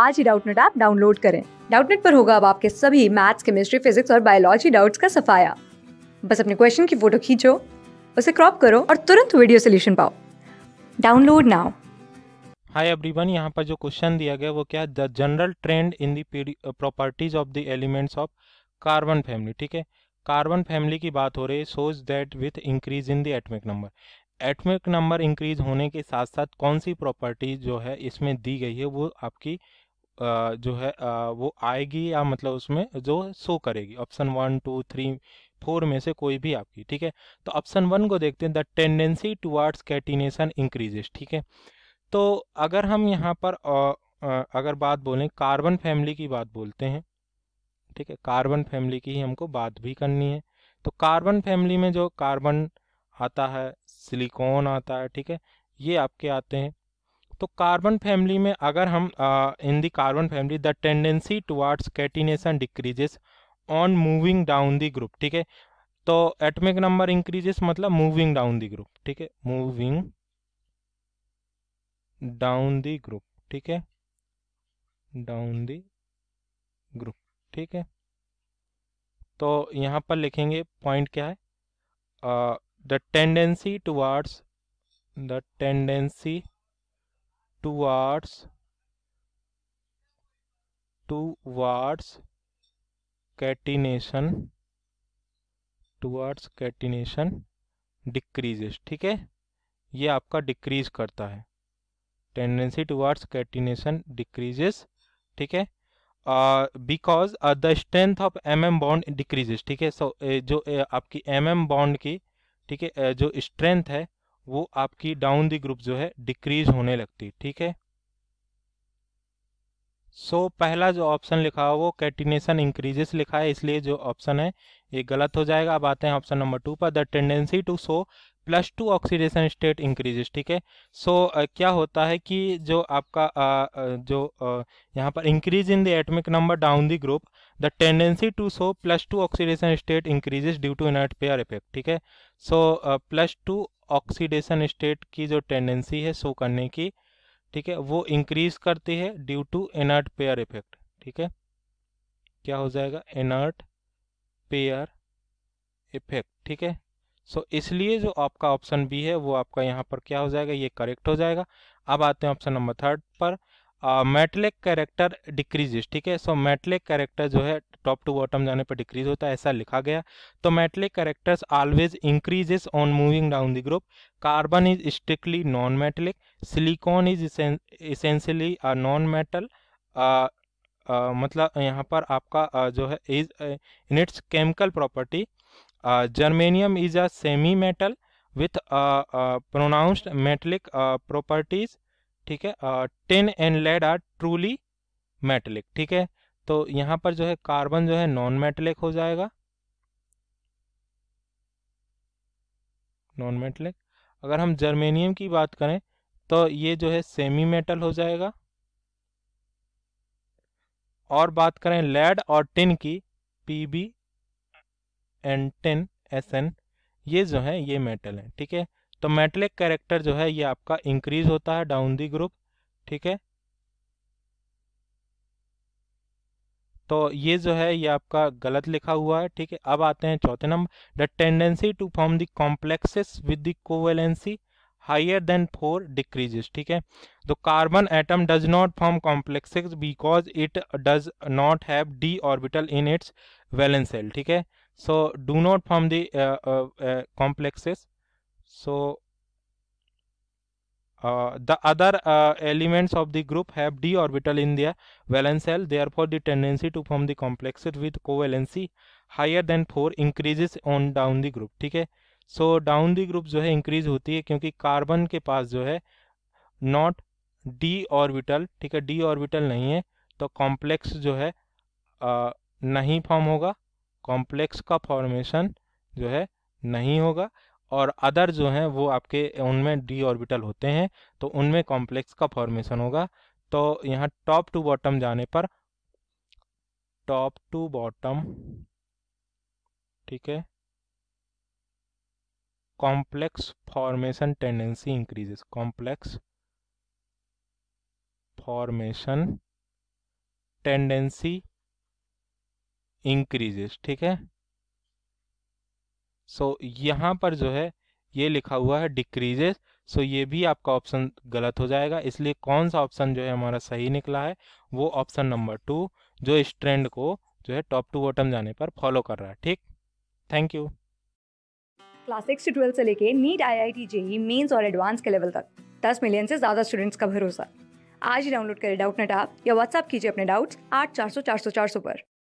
आज ही Doubtnut app download करें डाउटनेट पर होगा अब आपके सभी मैथ्स केमिस्ट्री फिजिक्स और बायोलॉजी डाउट्स का सफाया बस अपने क्वेश्चन की फोटो खींचो उसे क्रॉप करो और तुरंत वीडियो सोल्यूशन पाओ डाउनलोड नाउ हाय एवरीवन यहाँ पर जो क्वेश्चन दिया गया वो क्या the general trend in the properties of the elements of carbon family ठीक है कार्बन फैमिली की बात हो रही है shows that with increase in the atomic number atomic number increase होने के साथ साथ कौन सी प्रॉपर्टी जो है इसमें दी गई है वो आपकी जो है वो आएगी या मतलब उसमें जो शो करेगी option one two three four में से कोई भी आपकी ठीक है तो ऑप्शन वन को देखते हैं the tendency towards catenation increases ठीक है तो अगर हम यहाँ पर अगर बात बोलें कार्बन फैमिली की बात बोलते हैं ठीक है कार्बन फैमिली की ही हमको बात भी करनी है तो कार्बन फैमिली में जो कार्बन आता है सिलिकॉन आता है ठीक है ये आपके आते हैं तो कार्बन फैमिली में अगर हम in the carbon family the tendency towards catenation decreases on moving down the group ठीक है तो एटमिक नंबर इंक्रीजेस मतलब मूविंग डाउन दी ग्रुप ठीक है मूविंग डाउन दी ग्रुप ठीक है डाउन दी ग्रुप ठीक है तो यहां पर लिखेंगे पॉइंट क्या है the tendency towards the tendency towards towards catenation towards catenation decreases ठीक है ये आपका डिक्रीज करता है टेंडेंसी टुवर्ड्स कैटिनेशन डिक्रीजेस ठीक है because the strength of M M bond decreases ठीक है सो जो आपकी एम एम बॉन्ड की ठीक है जो स्ट्रेंथ है वो आपकी डाउन दी ग्रुप जो है डिक्रीज होने लगती ठीक है सो so, पहला जो ऑप्शन लिखा हो वो कैटिनेशन इंक्रीजेस लिखा है इसलिए जो ऑप्शन है ये गलत हो जाएगा अब आते हैं ऑप्शन नंबर टू पर the tendency to show plus two oxidation state increases ठीक है सो क्या होता है कि जो आपका uh, जो uh, यहाँ पर increase in the atomic number down the group the tendency to show plus two oxidation state increases due to inert pair effect ठीक है so plus two oxidation state की जो टेंडेंसी है शो करने की ठीक है वो इंक्रीज करती है due to inert pair effect ठीक है क्या हो जाएगा इनर्ट पेयर इफेक्ट ठीक है सो इसलिए जो आपका ऑप्शन बी है वो आपका यहाँ पर क्या हो जाएगा ये करेक्ट हो जाएगा अब आते हैं ऑप्शन नंबर थर्ड पर मेटलिक कैरेक्टर डिक्रीजेस ठीक है सो मेटलिक कैरेक्टर जो है टॉप टू बॉटम जाने पर डिक्रीज होता है ऐसा लिखा गया तो metallic characters always increases on moving down the group carbon is strictly non metallic silicon is essentially non metal मतलब यहाँ पर आपका uh, जो है is in its chemical property germanium is a semi metal with pronounced metallic properties ठीक है tin and lead are truly metallic ठीक है तो यहाँ पर जो है कार्बन जो है नॉन मेटलिक हो जाएगा नॉन मेटलिक अगर हम जर्मेनियम की बात करें तो ये जो है सेमी मेटल हो जाएगा और बात करें लेड और टिन की P B N tin S N ये जो है ये मेटल है ठीक है तो मेटलिक कैरेक्टर जो है ये आपका इंक्रीज होता है डाउन दी ग्रुप ठीक है तो ये जो है ये आपका गलत लिखा हुआ है ठीक है अब आते हैं चौथे नंबर the tendency to form the complexes with the covalency higher than four decreases ठीक है तो carbon atom does not form complexes because it does not have D orbital in its valence shell ठीक है so do not form the uh, uh, uh, complexes so uh, the other uh, elements of the group have d orbital in their valence shell therefore the tendency to form the complexes with covalency higher than 4 increases on down the group theek hai so down the group jo hai increase hoti hai kyunki carbon ke paas jo hai not d orbital theek hai d orbital nahi hai to complex jo hai uh, nahi form hoga complex का formation जो है नहीं होगा और other जो हैं वो आपके उनमें डी ऑर्बिटल होते हैं तो उनमें कॉम्प्लेक्स का फॉर्मेशन होगा तो यहाँ टॉप टू बॉटम जाने पर टॉप टू बॉटम ठीक है complex formation tendency increases complex formation tendency increases ठीक है सो so, यहाँ पर जो है ये लिखा हुआ है डिक्रीजेस सो ये भी आपका ऑप्शन गलत हो जाएगा इसलिए कौन सा ऑप्शन जो है हमारा सही निकला है वो ऑप्शन नंबर टू जो इस ट्रेंड को जो है टॉप टू बॉटम जाने पर फॉलो कर रहा है ठीक थैंक यू क्लास सिक्स से ट्वेल्थ से लेके NEET I I T JEE mains और एडवांस के लेवल तक दस मिलियन से ज़्यादा स्टूडेंट्स का भरोसा आज ही डाउनलोड करें डाउट नेट आप या व्हाट्सअप कीजिए अपने डाउट्स आठ चार सौ चार सौ चार सौ पर